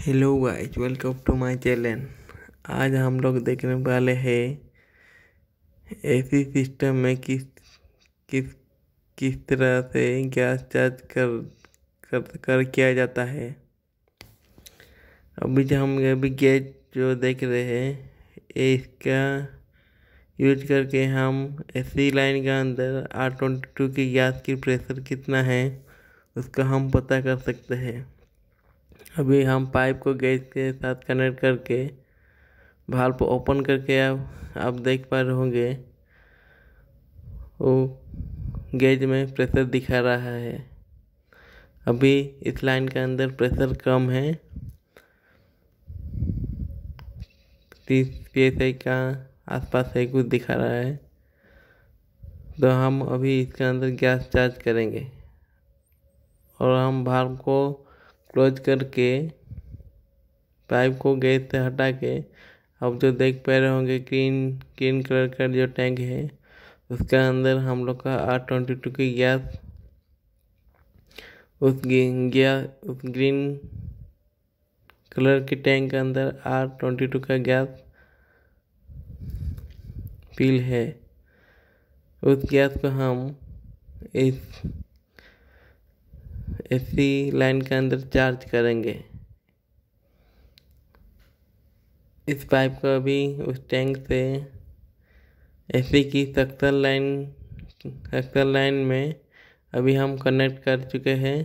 hello guys welcome to my channel आज हम लोग देखने वाले हैं एसी सिस्टम में किस किस किस तरह से गैस चार्ज कर कर कर किया जाता है अभी जो हम अभी गैस जो देख रहे हैं इसका यूज करके हम एसी लाइन के अंदर आर ट्वेंटी टू की गैस की प्रेशर कितना है उसका हम पता कर सकते हैं अभी हम पाइप को गैस के साथ कनेक्ट करके भाल्व ओपन करके अब आप देख पा रहे होंगे वो गेज में प्रेशर दिखा रहा है अभी इस लाइन के अंदर प्रेशर कम है तीस पी एस आई का आसपास है कुछ दिखा रहा है तो हम अभी इसके अंदर गैस चार्ज करेंगे और हम भाल्व को क्लोज करके पाइप को गैस से हटा के अब जो देख पा रहे होंगे ग्रीन ग्रीन कलर का जो टैंक है उसके अंदर हम लोग का आर ट्वेंटी टू की गैस उस गैस उस ग्रीन कलर के टैंक के अंदर आर ट्वेंटी टू का गैस पील है उस गैस को हम इस एसी लाइन के अंदर चार्ज करेंगे इस पाइप को अभी उस टैंक से एसी की सक्सर लाइन सक्सर लाइन में अभी हम कनेक्ट कर चुके हैं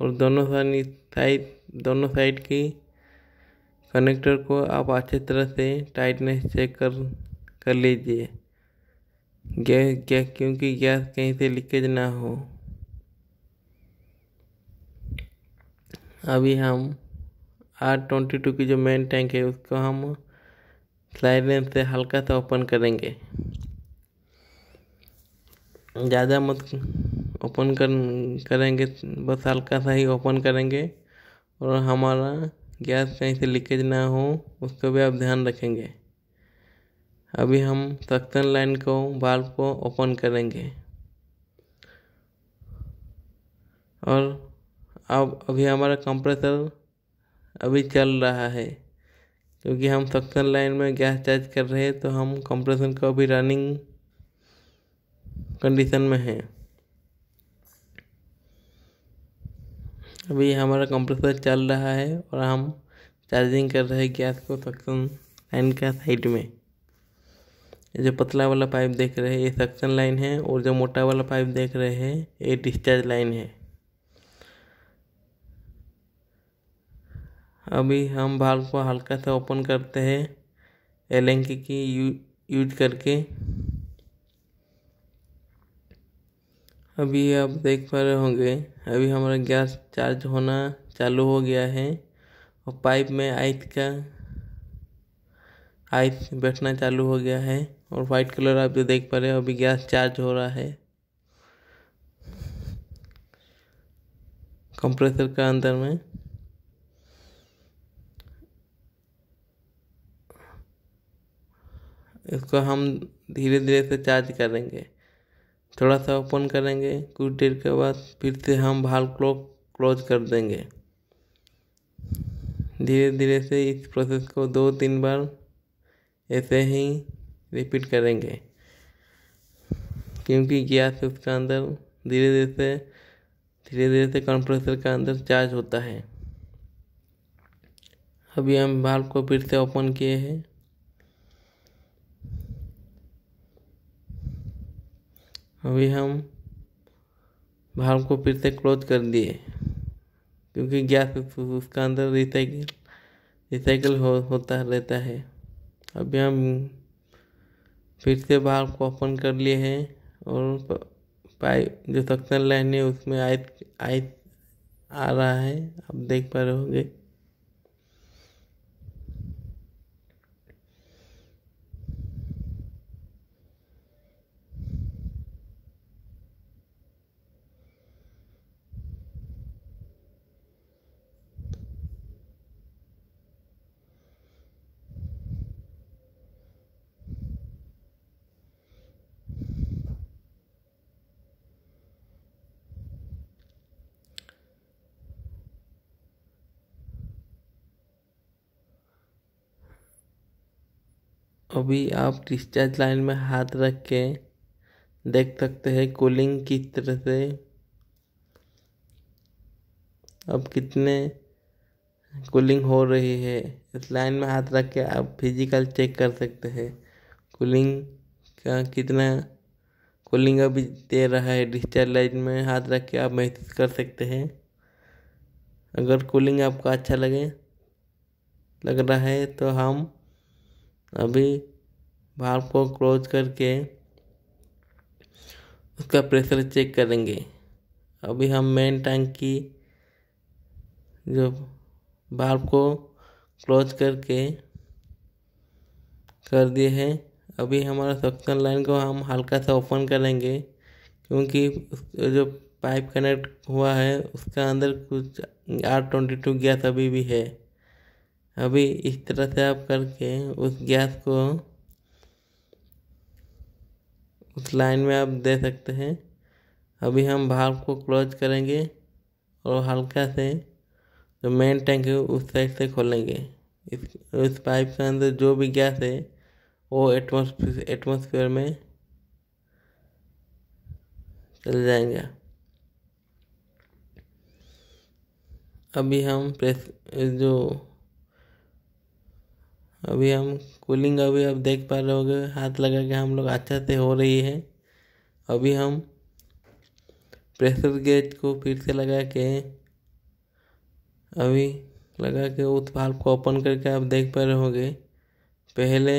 और दोनों साइड दोनों साइड की कनेक्टर को आप अच्छी तरह से टाइटनेस चेक कर कर लीजिए गैस गैस क्योंकि गैस कहीं से लीकेज ना हो अभी हम आर ट्वेंटी टू की जो मेन टैंक है उसको हम स्लाइड लेंस से हल्का सा ओपन करेंगे ज़्यादा मत ओपन कर करेंगे बस हल्का सा ही ओपन करेंगे और हमारा गैस कहीं से लीकेज ना हो उसका भी आप ध्यान रखेंगे अभी हम सक्सन लाइन को बाल्ब को ओपन करेंगे और अब अभी हमारा कंप्रेसर अभी चल रहा है क्योंकि हम सक्शन लाइन में गैस चार्ज कर रहे हैं तो हम कंप्रेशन को अभी रनिंग कंडीशन में है अभी हमारा कंप्रेसर चल रहा है और हम चार्जिंग कर रहे हैं गैस को सक्शन लाइन का साइड में जो पतला वाला पाइप देख रहे हैं ये सक्शन लाइन है और जो मोटा वाला पाइप देख रहे हैं ये डिस्चार्ज लाइन है अभी हम भाग को हल्का सा ओपन करते हैं एलेंकी की यू यूज करके अभी आप देख पा रहे होंगे अभी हमारा गैस चार्ज होना चालू हो गया है और पाइप में आइस का आइस बैठना चालू हो गया है और वाइट कलर आप जो देख पा रहे हो अभी गैस चार्ज हो रहा है कंप्रेसर का अंदर में इसको हम धीरे धीरे से चार्ज करेंगे थोड़ा सा ओपन करेंगे कुछ देर के बाद फिर से हम भाल को क्लोज कर देंगे धीरे धीरे से इस प्रोसेस को दो तीन बार ऐसे ही रिपीट करेंगे क्योंकि गैस उसका अंदर धीरे धीरे से धीरे धीरे से कंप्रेसर का अंदर चार्ज होता है अभी हम भाल्व को फिर से ओपन किए हैं अभी हम भाव को फिर से क्लोज कर दिए क्योंकि गैस उसका अंदर रिसाइकिल रिसाइकिल हो, होता रहता है अभी हम फिर से बाहर को ओपन कर लिए हैं और पाइप जो सक्सन लाइन है उसमें आइस आइस आ रहा है आप देख पा रहे होंगे अभी आप डिस्चार्ज लाइन में हाथ रख के देख सकते हैं कूलिंग किस तरह से अब कितने कूलिंग हो रही है इस लाइन में हाथ रख के आप फिजिकल चेक कर सकते हैं कूलिंग का कितना कूलिंग अभी दे रहा है डिस्चार्ज लाइन में हाथ रख के आप महसूस कर सकते हैं अगर कूलिंग आपको अच्छा लगे लग रहा है तो हम अभी भाप को क्लोज करके उसका प्रेशर चेक करेंगे अभी हम मेन टैंक की जो बाल्ब को क्लोज करके कर दिए हैं अभी हमारा सक्शन लाइन को हम हल्का सा ओपन करेंगे क्योंकि जो पाइप कनेक्ट हुआ है उसका अंदर कुछ आर ट्वेंटी टू गैस अभी भी है अभी इस तरह से आप करके उस गैस को उस लाइन में आप दे सकते हैं अभी हम भाव को क्लोज करेंगे और हल्का से जो मेन टैंक है उस साइड से खोलेंगे इस पाइप के अंदर जो भी गैस है वो एटमोसफियर एटमोसफेयर में चल जाएंगे अभी हम प्रेस जो अभी हम कूलिंग अभी आप देख पा रहे होगे हाथ लगा के हम लोग अच्छा से हो रही है अभी हम प्रेशर गेज को फिर से लगा के अभी लगा के उस भाल्व को ओपन करके आप देख पा रहे होगे पहले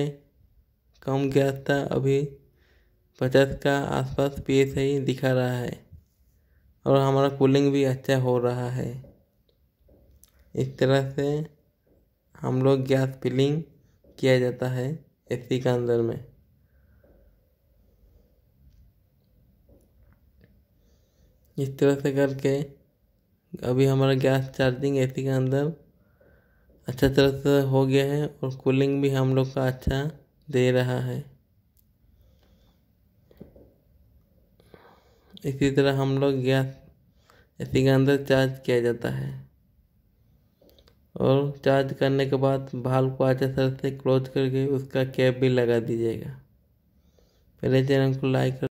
कम गैस था अभी पचास का आसपास पास ही दिखा रहा है और हमारा कूलिंग भी अच्छा हो रहा है इस तरह से हम लोग गैस फिलिंग किया जाता है एसी का अंदर में इस तरह से करके अभी हमारा गैस चार्जिंग एसी के अंदर अच्छा तरह से हो गया है और कूलिंग भी हम लोग का अच्छा दे रहा है इसी तरह हम लोग गैस एसी के अंदर चार्ज किया जाता है और चार्ज करने के बाद भाल को आते सर से क्लोज करके उसका कैप भी लगा दीजिएगा पहले चैनल को लाइक